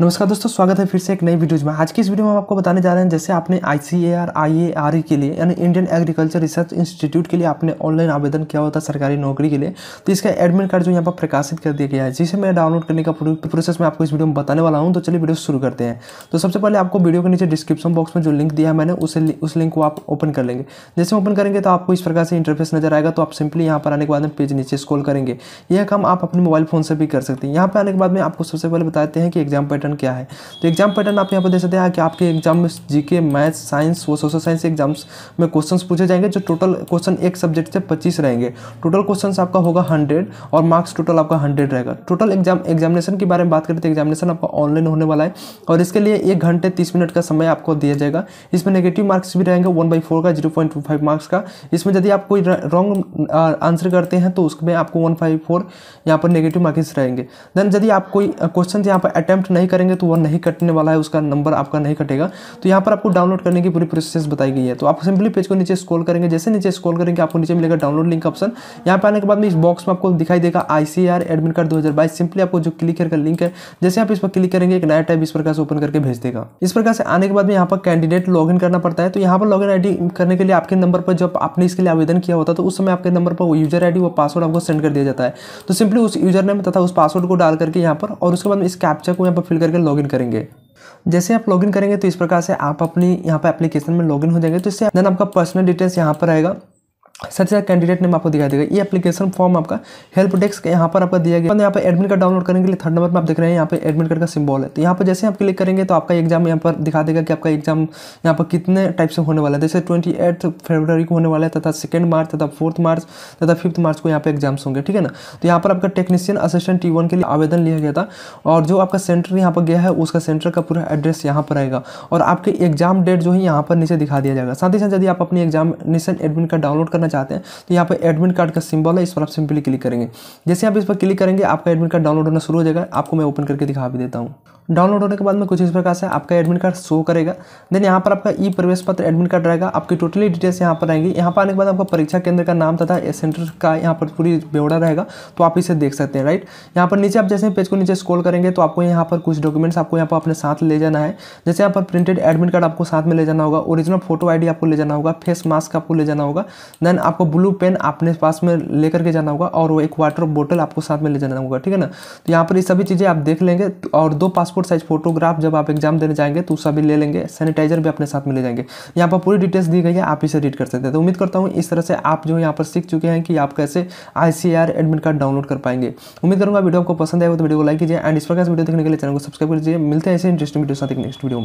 नमस्कार दोस्तों स्वागत है फिर से एक नई वीडियोज में आज की इस वीडियो में हम आपको बताने जा रहे हैं जैसे आपने आई सी A R I A R के लिए यानी इंडियन एग्रीकल्चर रिसर्च इंस्टीट्यूट के लिए आपने ऑनलाइन आवेदन किया होता सरकारी नौकरी के लिए तो इसका एडमिट कार्ड जो यहाँ पर प्रकाशित कर दिया गया है जिसे मैं डाउनलोड करने का प्रोसेस मैं आपको इस वीडियो में बताने वाला हूँ तो चलिए वीडियो शुरू करते हैं तो सबसे पहले आपको वीडियो के नीचे डिस्क्रिप्शन बॉक्स में जो लिंक दिया है मैंने उसे उस लिंक को आप ओपन कर लेंगे जैसे ओपन करेंगे तो आपको इस प्रकार से इंटरफेस नजर आएगा तो आप सिंपली यहाँ पर आने के बाद पेज नीचे स्कॉल करेंगे यह काम आप अपने मोबाइल फोन से भी कर सकते हैं यहाँ पर आने के बाद में आपको सबसे पहले बताते हैं कि एग्जाम पैटर्न क्या है तो एग्जाम पैटर्न आप यहाँ पर देख सकते हैं कि आपके एग्जाम में जीके मैथ्स साइंस वो सोशल साइंस एग्जाम्स में क्वेश्चंस पूछे जाएंगे जो टोटल क्वेश्चन एक सब्जेक्ट से पच्चीस रहेंगे टोटल क्वेश्चन आपका होगा हंड्रेड और मार्क्स टोटल आपका हंड्रेड रहेगा टोटल एग्जाम एग्जामिनेशन के बारे में बात करें तो एग्जामिनेशन आपका ऑनलाइन होने वाला है और इसके लिए एक घंटे तीस मिनट का समय आपको दिया जाएगा इसमें नेगेटिव मार्क्स भी रहेंगे वन बाई फोर का zero point two five marks का इसमें यदि आप कोई रॉन्ग आंसर करते हैं तो उसमें आपको वन फाइव फोर यहाँ पर नेगेटिव मार्क्स रहेंगे देन यदि आप कोई क्वेश्चन यहाँ पर अटैम्प्ट नहीं करेंगे तो वह नहीं कटने वाला है उसका नंबर आपका नहीं कटेगा तो यहाँ पर आपको डाउनलोड करने की पूरी प्रोसेस बताई गई है तो आप सिंपली पेज को नीचे स्क्रॉल करेंगे जैसे नीचे स्क्रॉल करेंगे आपको नीचे मिलेगा डाउनलोड लिंक ऑप्शन यहाँ पर आने के बाद में इस बॉक्स में आपको दिखाई देगा आई एडमिट कार्ड दो सिंपली आपको जो क्लिक का लिंक है जैसे आप इस पर क्लिक करेंगे एक नया टाइप इस प्रकार से ओपन करके भेज देगा इस प्रकार से आने के बाद में यहाँ पर कैंडिडेट लॉग करना पड़ता है तो यहाँ पर लॉग इन करने के लिए आपके नंबर पर जब आपने इसके लिए आवेदन किया होता तो उस समय आपके नंबर पर यूजर आई वो पासवर्ड आपको सेंड कर दिया जाता है तो सिंपली उस यूजर नेम तथा उस पासवर्ड को डाल करके यहाँ पर और उसके बाद इस कैप्चा को यहाँ पर फिल करके लॉगिन करेंगे जैसे आप लॉगिन करेंगे तो इस प्रकार से आप अपनी यहाँ पर एप्लीकेशन में लॉगिन हो जाएंगे तो इससे देन आपका पर्सनल डिटेल्स यहाँ पर आएगा सबसे ज्यादा कैंडिडेट नेम आपको दिखाई देगा ये एप्लीकेशन फॉर्म आपका हेल्प डेस्क यहाँ पर आपका दिया गया यहाँ पर एडमिट कार्ड डाउनलोड करने के लिए थर्ड नंबर पर आप देख रहे हैं यहाँ पर एडमिट कार्ड का सिंबल है तो यहाँ पर जैसे आप क्लिक करेंगे तो आपका एग्जाम यहाँ पर दिखा देगा कि आपका एग्जाम यहाँ पर कितने टाइप से होने वाला है जैसे ट्वेंटी फरवरी को होने वाला है तथा सेकेंड मार्च तथा फोर्थ मार्च तथा फिफ्थ मार्च को यहाँ पर एग्जाम्स होंगे ठीक है ना तो यहाँ पर आपका टेक्नीशियन असिस्टेंट टी के लिए आवेदन लिया गया था और जो आपका सेंटर यहाँ पर गया है उसका सेंटर का पूरा एड्रेस यहाँ पर आएगा और आपके एग्जाम डेट जो है यहाँ पर नीचे दिखा दिया जाएगा साथ ही साथ यदि आप अपनी एग्जामिनेशन एडमिट कार्ड डाउनलोड करना करना चाहते हैं तो यहाँ पर एडमिट कार्ड का सिंबल है इस पर आप सिंपली क्लिक करेंगे जैसे आप इस पर क्लिक करेंगे आपका एडमिट कार्ड डाउनलोड होना शुरू हो जाएगा आपको मैं ओपन करके दिखा भी देता हूँ डाउनलोड होने के बाद में कुछ इस प्रकार से आपका एडमिट कार्ड शो करेगा देन यहाँ पर आपका ई प्रवेश पत्र एडमिट कार्ड रहेगा आपकी टोटली डिटेल्स यहाँ पर आएंगी यहाँ पर आने के बाद आपका परीक्षा केंद्र का नाम तथा सेंटर का यहाँ पर पूरी ब्यौरा रहेगा तो आप इसे देख सकते हैं राइट यहाँ पर नीचे आप जैसे पेज को नीचे स्क्रॉल करेंगे तो आपको यहाँ पर कुछ डॉक्यूमेंट्स आपको यहाँ पर अपने साथ ले जाना है जैसे यहाँ पर प्रिंटेड एडमिट कार्ड आपको साथ में ले जाना होगा ओरिजिनल फोटो आईडी आपको ले जाना होगा फेस मास्क आपको ले जाना होगा देन देन आपको ब्लू पेन अपने पास में लेकर के जाना होगा और वो एक वाटर बोटल आपको साथ में ले जाना होगा ठीक है ना तो यहाँ पर ये सभी चीज़ें आप देख लेंगे और दो पासपोर्ट साइज फोटोग्राफ जब आप एग्जाम देने जाएंगे तो सभी ले लेंगे सैनिटाइजर भी अपने साथ में ले जाएंगे यहाँ पर पूरी डिटेल्स दी गई है आप इसे रीड कर सकते हैं तो उम्मीद करता हूँ इस तरह से आप जो यहाँ पर सीख चुके हैं कि आप कैसे आई एडमिट कार्ड डाउनलोड कर पाएंगे उम्मीद करूँगा वीडियो आपको पसंद आएगा तो वीडियो को लाइक कीजिए एंड इस प्रकार वीडियो देखने के लिए चैनल को सब्सक्राइब कीजिए मिलते हैं ऐसे इंटरेस्टिंग वीडियो साथ नेक्स्ट वीडियो में